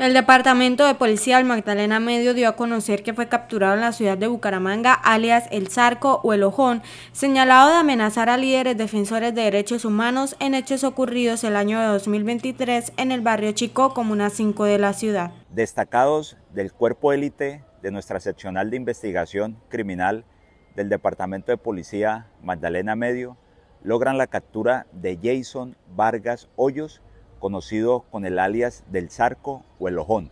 El departamento de policía del Magdalena Medio dio a conocer que fue capturado en la ciudad de Bucaramanga, alias El Zarco o El Ojón, señalado de amenazar a líderes defensores de derechos humanos en hechos ocurridos el año de 2023 en el barrio Chico, comuna 5 de la ciudad. Destacados del cuerpo élite de nuestra seccional de investigación criminal del departamento de policía Magdalena Medio logran la captura de Jason Vargas Hoyos, conocido con el alias del Zarco o el Ojón.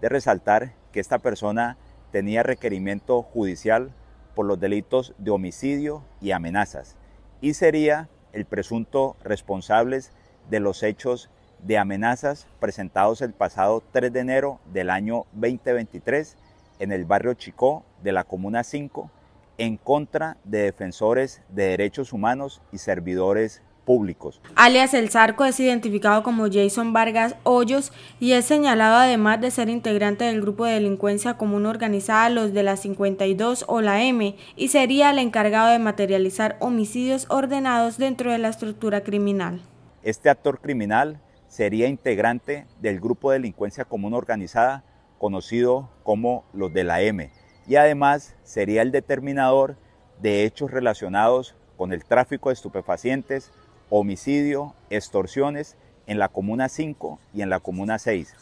De resaltar que esta persona tenía requerimiento judicial por los delitos de homicidio y amenazas y sería el presunto responsable de los hechos de amenazas presentados el pasado 3 de enero del año 2023 en el barrio Chicó de la Comuna 5 en contra de defensores de derechos humanos y servidores públicos. Alias El Zarco es identificado como Jason Vargas Hoyos y es señalado además de ser integrante del grupo de delincuencia común organizada Los de la 52 o la M y sería el encargado de materializar homicidios ordenados dentro de la estructura criminal. Este actor criminal sería integrante del grupo de delincuencia común organizada conocido como Los de la M y además sería el determinador de hechos relacionados con el tráfico de estupefacientes, homicidio, extorsiones en la Comuna 5 y en la Comuna 6.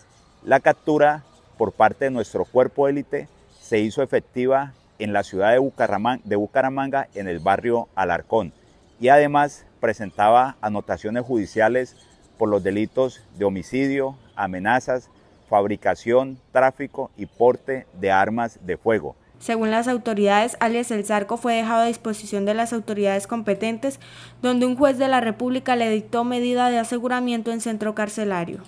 La captura por parte de nuestro cuerpo élite se hizo efectiva en la ciudad de Bucaramanga, en el barrio Alarcón, y además presentaba anotaciones judiciales por los delitos de homicidio, amenazas, fabricación, tráfico y porte de armas de fuego. Según las autoridades, alias el Zarco fue dejado a disposición de las autoridades competentes, donde un juez de la República le dictó medida de aseguramiento en centro carcelario.